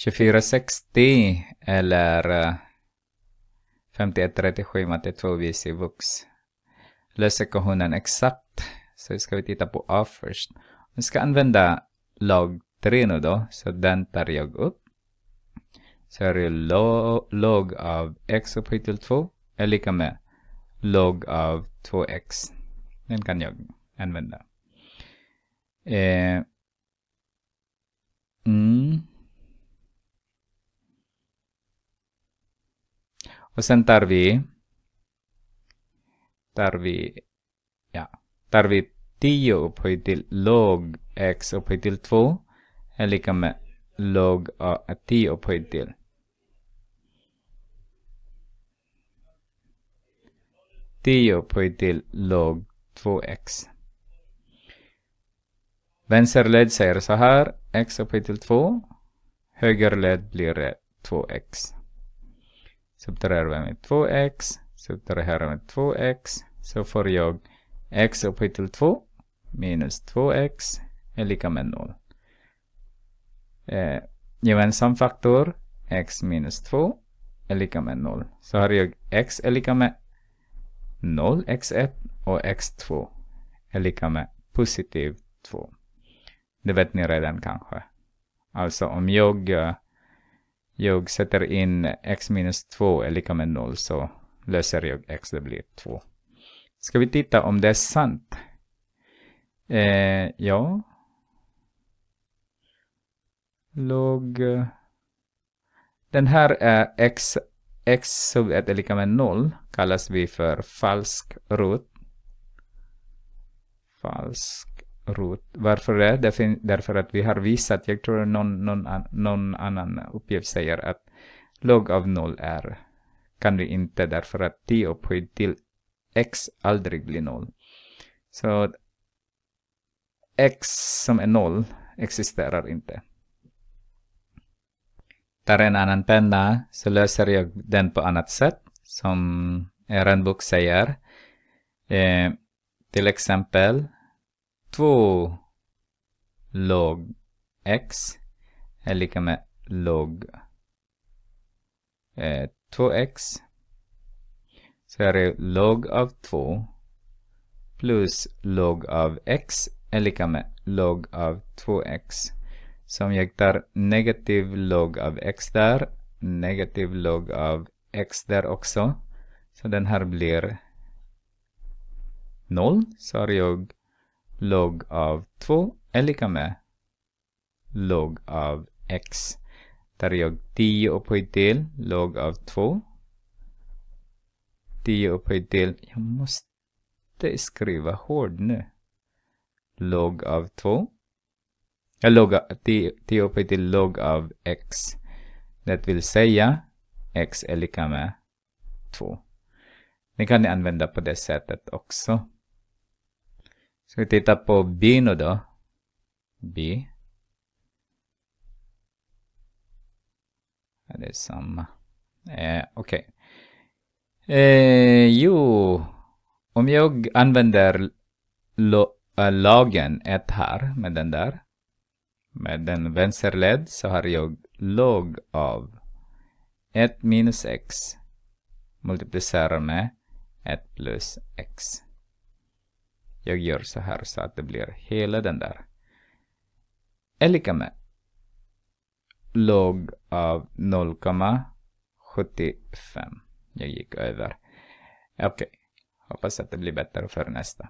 2460 eller 5137 matte 2 VC Vux. Lös ekvationen exakt. Så ska vi titta på A först. Vi ska använda log 3 nu då. Så den tar jag upp. Så är det lo log av x upphöjt till 2 är lika med log av 2x. Den kan jag använda. Eh, mm. Och sen tar vi, tar vi, ja, tar vi 10 upphöjt till log x upphöjt till 2 är lika med log av 10 upphöjt till. tio upphöjt till log 2x. Vänster led säger så här, x upphöjt till 2. Höger led blir 2x. Subtraherar vi med 2x, subtraherar med 2x, så får jag x upphöjt till 2 minus 2x är lika med 0. Eh, gemensam faktor x minus 2 är lika med 0. Så har jag x är lika med 0, x1 och x2 är lika med positiv 2. Det vet ni redan kanske. Alltså om jag eh, jag sätter in x minus 2 är lika med 0 så löser jag x, det blir 2. Ska vi titta om det är sant? Eh, ja. Log... Den här är x, x sub 1 är lika med 0 kallas vi för falsk rot. Falsk rot. Varför det? Därför, därför att vi har visat, jag tror någon, någon, någon annan uppgift säger att log av noll är kan vi inte därför att t upphöjt till x aldrig blir noll. Så x som är noll existerar inte. Tar en annan penna så löser jag den på annat sätt som er bok säger. Eh, till exempel 2 log x är lika med log eh, 2x. Så här är log av 2 plus log av x är lika med log av 2x. Så om jag tar negativ log av x där, negativ log av x där också. Så den här blir 0. Så har jag log av 2 är lika med log av x. Där jag 10 upphöjt del, log av 2. 10 upphöjt del, jag måste skriva hård nu. Log av 2. Jag loggar 10 upphöjt till log av x. Det vill säga x är lika med 2. Det kan ni använda på det sättet också. Ska vi titta på B nu då? B. Det är samma. Eh, Okej. Okay. Eh, jo, om jag använder eh, lagen 1 här med den där. Med den vänsterled så har jag log av 1 minus x multiplicerar med 1 plus x jag gör så här så att det blir hela den där. Är lika med log av 0,75. Jag gick över. Okej, okay. hoppas att det blir bättre för nästa.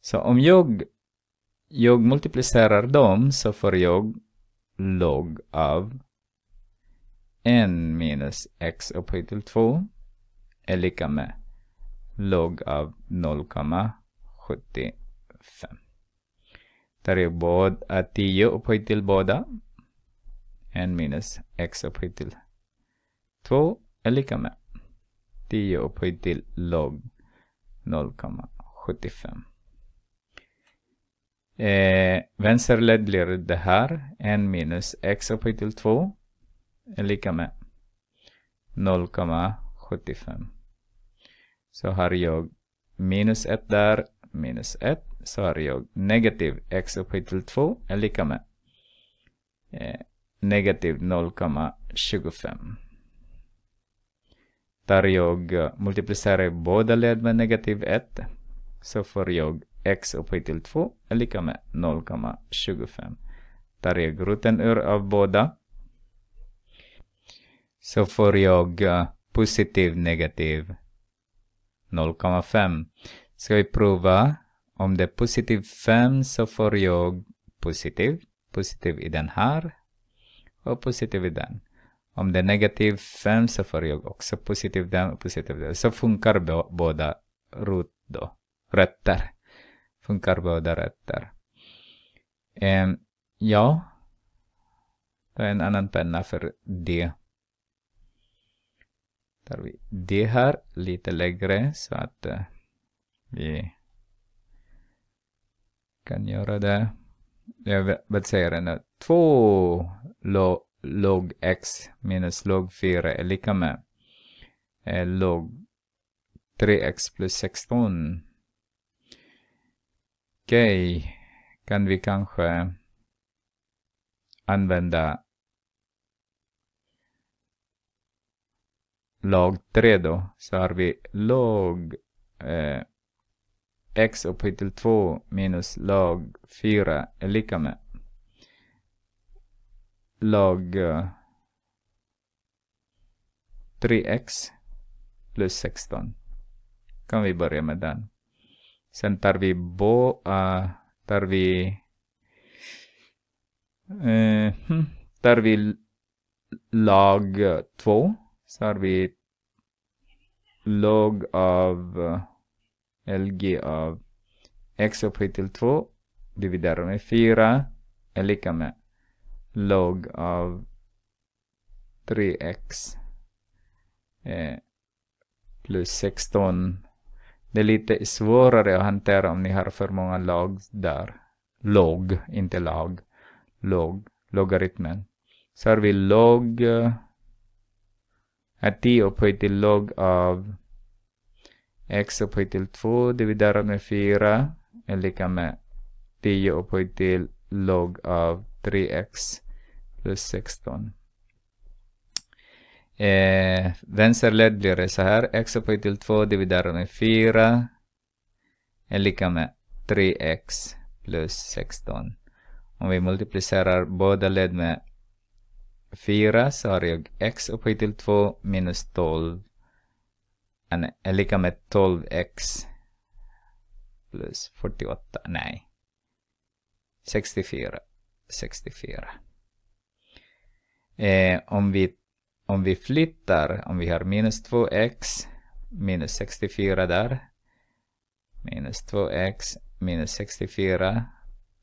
Så om jag, jag multiplicerar dem så får jag log av 1 minus x upphöjt till 2 är lika med log av 0,75 75. Där är båda 10 äh, upphöjt till båda. En minus x upphöjt till 2 är lika med 10 upphöjt till log 0,75. Eh, vänsterled blir det här. 1 minus x upphöjt till 2 är lika med 0,75. Så har jag minus 1 där minus 1 så har jag negativ x upphöjt till 2 är lika med eh, negativ 0,25. Tar jag eh, multiplicerar båda led med negativ 1 så får jag x upphöjt till 2 är lika med 0,25. Tar jag roten ur av båda så får jag uh, positiv negativ 0,5. Ska vi prova? Om det är positiv 5 så får jag positiv. Positiv i den här och positiv i den. Om det är negativ 5 så får jag också positiv den och positiv den. Så funkar båda rot då. Rötter. Funkar båda rötter. Um, ja. Då en annan penna för det. Tar vi det här lite lägre så att eh, vi kan göra det. Jag baserar två log, log x minus log 4 är lika med eh, log 3x plus 16. Okej, okay. kan vi kanske använda log 3 då, så har vi log eh, x upphöjt till 2 minus log 4 är lika med log 3x eh, plus 16. Kan vi börja med den. Sen tar vi bo, uh, tar vi uh, tar vi log 2 så har vi log av LG av x upphöjt till 2 dividerat med 4 är lika med log av 3x eh, plus 16. Det är lite svårare att hantera om ni har för många log där. Log, inte lag. Log, logaritmen. Så har vi log, eh, 10 upphöjt till log av x upphöjt till 2 dividerat med 4 är lika med 10 upphöjt till log av 3x plus 16. Eh, led blir det så här. x upphöjt till 2 dividerat med 4 är lika med 3x plus 16. Om vi multiplicerar båda led med 4 så har jag x upphöjt till 2 minus 12 är lika med 12x plus 48, nej. 64, 64. Eh, om, vi, om vi flyttar, om vi har minus 2x minus 64 där. Minus 2x minus 64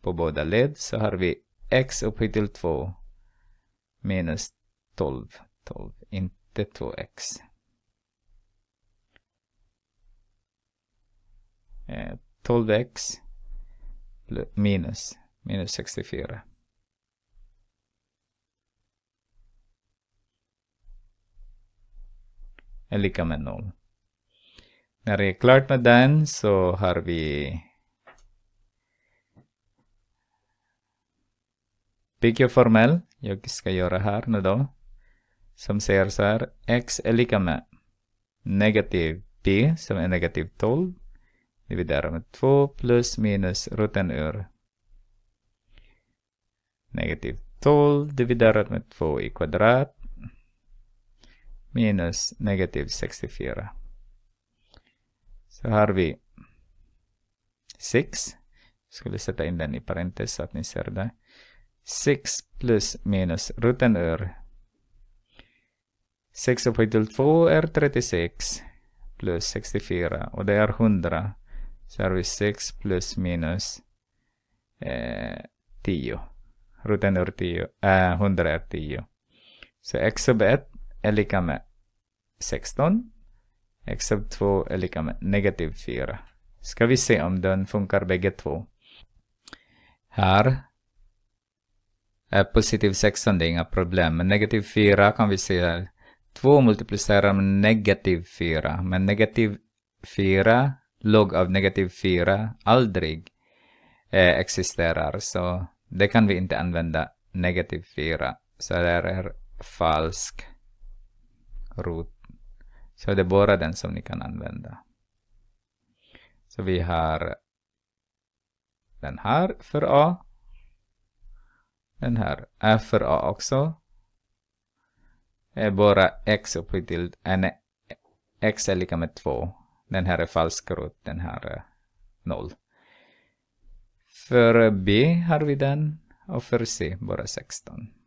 på båda led så har vi x upphöjt till 2 minus 12, 12, inte 2x. 12x eh, minus, minus 64. är lika med noll. När det är klart med den så har vi formell. jag ska göra här nu då, som säger så här, x är lika med negativ p som är negativ 12 dividerar med 2 plus minus roten ur negativ 12 dividerat med 2 i kvadrat minus negativ 64. Så har vi 6. Skulle sätta in den i parentes så att ni ser det. 6 plus minus roten ur 6 upphöjt till 2 är 36 plus 64 och det är 100 så har vi 6 plus minus eh, 10. Roten ur 10, eh, 100 är 10. Så x sub 1 är lika med 16. x sub 2 är lika med negativ 4. Ska vi se om den funkar bägge två. Här är positiv 16, det är inga problem. Men negativ 4 kan vi se här. 2 multiplicerar med negativ 4. Men negativ 4 log of negative 4 aldrig eh, existerar. Så det kan vi inte använda negativ 4. Så det är falsk root. Så det är bara den som ni kan använda. Så vi har den här för A. Den här är för A också. Det är bara x upphöjt till, en x är lika med 2 den här är falsk rot, den här är eh, noll. För B har vi den och för C bara 16.